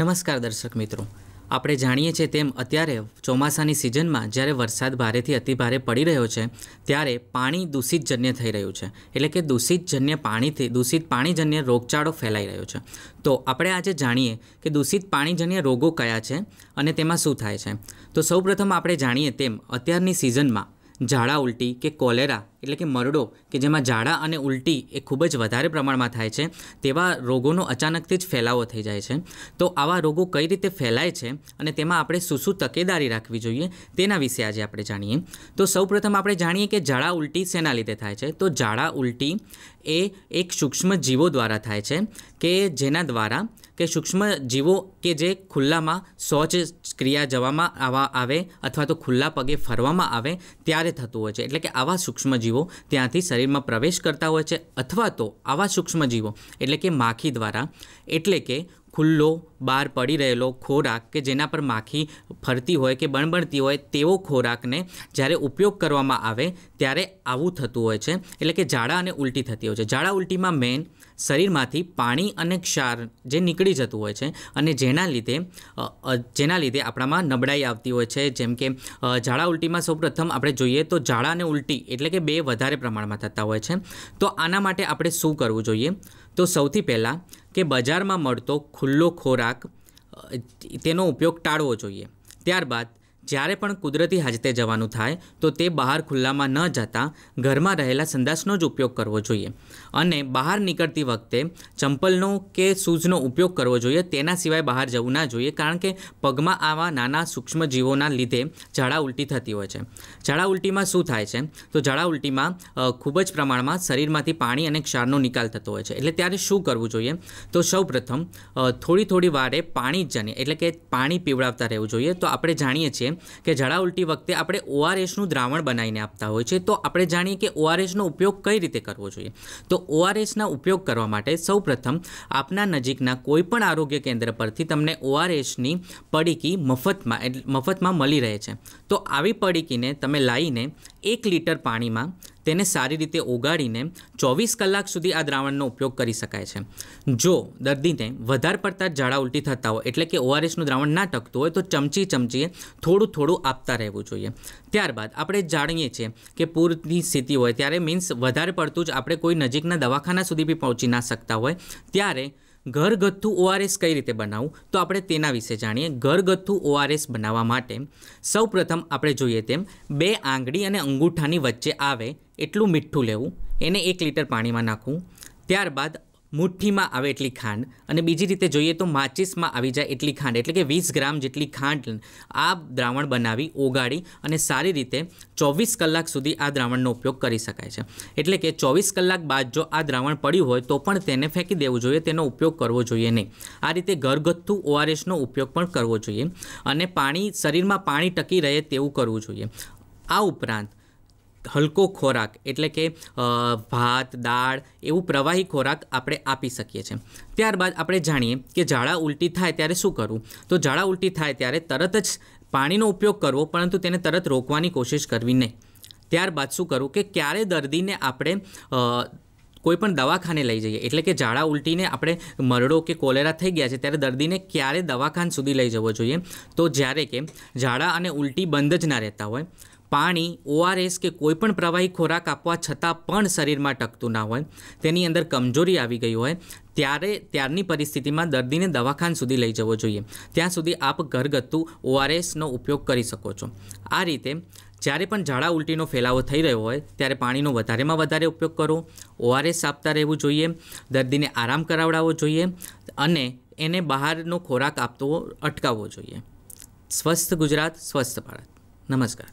નમસ્કાર દર્શક મિત્રો આપણે જાણીએ છીએ તેમ અત્યારે ચોમાસાની સિઝનમાં જ્યારે વરસાદ ભારેથી અતિભારે પડી રહ્યો છે ત્યારે પાણી દૂષિતજન્ય થઈ રહ્યું છે એટલે કે દૂષિતજન્ય પાણીથી દૂષિત પાણીજન્ય રોગચાળો ફેલાઈ રહ્યો છે તો આપણે આજે જાણીએ કે દૂષિત પાણીજન્ય રોગો કયા છે અને તેમાં શું થાય છે તો સૌપ્રથમ આપણે જાણીએ તેમ અત્યારની સિઝનમાં ઝાડા ઉલટી કે કોલેરા એટલે કે મરડો કે જેમાં ઝાડા અને ઉલટી એ ખૂબ જ વધારે પ્રમાણમાં થાય છે તેવા રોગોનો અચાનકથી જ ફેલાવો થઈ જાય છે તો આવા રોગો કઈ રીતે ફેલાય છે અને તેમાં આપણે શું શું તકેદારી રાખવી જોઈએ તેના વિશે આજે આપણે જાણીએ તો સૌપ્રથમ આપણે જાણીએ કે ઝાડા ઉલટી શેના લીધે થાય છે તો ઝાડા ઉલટી એ એક સૂક્ષ્મ જીવો દ્વારા થાય છે કે જેના દ્વારા કે સૂક્ષ્મ જીવો કે જે ખુલ્લામાં શૌચ ક્રિયા જવામાં આવા આવે અથવા તો ખુલ્લા પગે ફરવામાં આવે ત્યારે થતું હોય છે એટલે કે આવા સૂક્ષ્મ જીવો ત્યાંથી શરીરમાં પ્રવેશ કરતા હોય છે અથવા તો આવા સૂક્ષ્મ જીવો એટલે કે માખી દ્વારા એટલે કે ખુલ્લો બહાર પડી રહેલો ખોરાક કે જેના પર માખી ફરતી હોય કે બણબણતી હોય તેવો ખોરાકને જ્યારે ઉપયોગ કરવામાં આવે ત્યારે આવું થતું હોય છે એટલે કે ઝાડા અને ઉલટી થતી હોય છે ઝાડા ઉલટીમાં મેન શરીરમાંથી પાણી અને ક્ષાર જે નીકળી જતું હોય છે અને જેના લીધે જેના લીધે આપણામાં નબળાઈ આવતી હોય છે જેમ કે ઝાડા ઉલટીમાં સૌપ્રથમ આપણે જોઈએ તો ઝાડા અને ઉલટી એટલે કે બે વધારે પ્રમાણમાં થતા હોય છે તો આના માટે આપણે શું કરવું જોઈએ તો સૌથી પહેલાં કે બજારમાં મળતો ખુલ્લો ખોરાક તેનો ઉપયોગ ટાળવો જોઈએ ત્યારબાદ જ્યારે પણ કુદરતી હાજતે જવાનું થાય તો તે બહાર ખુલ્લામાં ન જતા ઘરમાં રહેલા સંદાસનો જ ઉપયોગ કરવો જોઈએ અને બહાર નીકળતી વખતે ચંપલનો કે શૂઝનો ઉપયોગ કરવો જોઈએ તેના સિવાય બહાર જવું ના જોઈએ કારણ કે પગમાં આવા નાના સૂક્ષ્મ જીવોના લીધે ઝાડા ઉલટી થતી હોય છે ઝાડા ઉલટીમાં શું થાય છે તો ઝાડા ઉલટીમાં ખૂબ જ પ્રમાણમાં શરીરમાંથી પાણી અને ક્ષારનો નિકાલ થતો હોય છે એટલે ત્યારે શું કરવું જોઈએ તો સૌપ્રથમ થોડી થોડી વારે પાણી જ જને એટલે કે પાણી પીવડાવતા રહેવું જોઈએ તો આપણે જાણીએ છીએ કે ઝાડા ઉલટી વખતે આપણે ઓઆરએસનું દ્રાવણ બનાવીને આપતા હોય છે તો આપણે જાણીએ કે ઓઆરએસનો ઉપયોગ કઈ રીતે કરવો જોઈએ તો ઓઆરએસના ઉપયોગ કરવા માટે સૌપ્રથમ આપના નજીકના કોઈપણ આરોગ્ય કેન્દ્ર પરથી તમને ઓઆરએસની પડીકી મફતમાં મફતમાં મળી રહે છે તો આવી પડીકીને તમે લાવીને એક લીટર પાણીમાં તેને સારી રીતે ઓગાળીને ચોવીસ કલાક સુધી આ દ્રાવણનો ઉપયોગ કરી શકાય છે જો દર્દીને વધારે પડતા ઝાડા ઉલટી થતા હોય એટલે કે ઓઆરએસનું દ્રાવણ ના ટકતું હોય તો ચમચી ચમચીએ થોડું થોડું આપતા રહેવું જોઈએ ત્યારબાદ આપણે જાણીએ છીએ કે પૂરની સ્થિતિ હોય ત્યારે મીન્સ વધારે પડતું જ આપણે કોઈ નજીકના દવાખાના સુધી બી પહોંચી ના શકતા હોય ત્યારે ઘરગથ્થુ ઓઆરએસ કઈ રીતે બનાવવું તો આપણે તેના વિશે જાણીએ ઘરગથ્થુ ઓઆરએસ બનાવવા માટે સૌપ્રથમ આપણે જોઈએ તેમ બે આંગળી અને અંગૂઠાની વચ્ચે આવે એટલું મીઠું લેવું એને એક લીટર પાણીમાં નાખવું ત્યારબાદ મુઠ્ઠીમાં આવે એટલી ખાંડ અને બીજી રીતે જોઈએ તો માચિસમાં આવી જાય એટલી ખાંડ એટલે કે વીસ ગ્રામ જેટલી ખાંડ આ દ્રાવણ બનાવી ઓગાળી અને સારી રીતે ચોવીસ કલાક સુધી આ દ્રાવણનો ઉપયોગ કરી શકાય છે એટલે કે ચોવીસ કલાક બાદ જો આ દ્રાવણ પડ્યું હોય તો પણ તેને ફેંકી દેવું જોઈએ તેનો ઉપયોગ કરવો જોઈએ નહીં આ રીતે ઘરગથ્થુ ઓઆરએસનો ઉપયોગ પણ કરવો જોઈએ અને પાણી શરીરમાં પાણી ટકી રહે તેવું કરવું જોઈએ આ ઉપરાંત હલકો ખોરાક એટલે કે ભાત દાળ એવું પ્રવાહી ખોરાક આપણે આપી શકીએ છીએ ત્યારબાદ આપણે જાણીએ કે ઝાડા ઉલટી થાય ત્યારે શું કરવું તો ઝાડા ઉલટી થાય ત્યારે તરત જ પાણીનો ઉપયોગ કરવો પરંતુ તેને તરત રોકવાની કોશિશ કરવી નહીં ત્યારબાદ શું કરવું કે ક્યારે દર્દીને આપણે કોઈપણ દવાખાને લઈ જઈએ એટલે કે ઝાડા ઉલટીને આપણે મરડો કે કોલેરા થઈ ગયા છે ત્યારે દર્દીને ક્યારે દવાખાન સુધી લઈ જવો જોઈએ તો જ્યારે કે ઝાડા અને ઉલટી બંધ જ ના રહેતા હોય પાણી ઓઆરએસ કે કોઈપણ પ્રવાહી ખોરાક આપવા છતાં પણ શરીરમાં ટકતું ના હોય તેની અંદર કમજોરી આવી ગઈ હોય ત્યારે ત્યારની પરિસ્થિતિમાં દર્દીને દવાખાન સુધી લઈ જવો જોઈએ ત્યાં સુધી આપ ઘરગથ્થુ ઓઆરએસનો ઉપયોગ કરી શકો છો આ રીતે જ્યારે પણ ઝાડા ઉલટીનો ફેલાવો થઈ રહ્યો હોય ત્યારે પાણીનો વધારેમાં વધારે ઉપયોગ કરો ઓઆરએસ આપતા રહેવું જોઈએ દર્દીને આરામ કરાવડાવવો જોઈએ અને એને બહારનો ખોરાક આપતો અટકાવવો જોઈએ સ્વસ્થ ગુજરાત સ્વસ્થ ભારત નમસ્કાર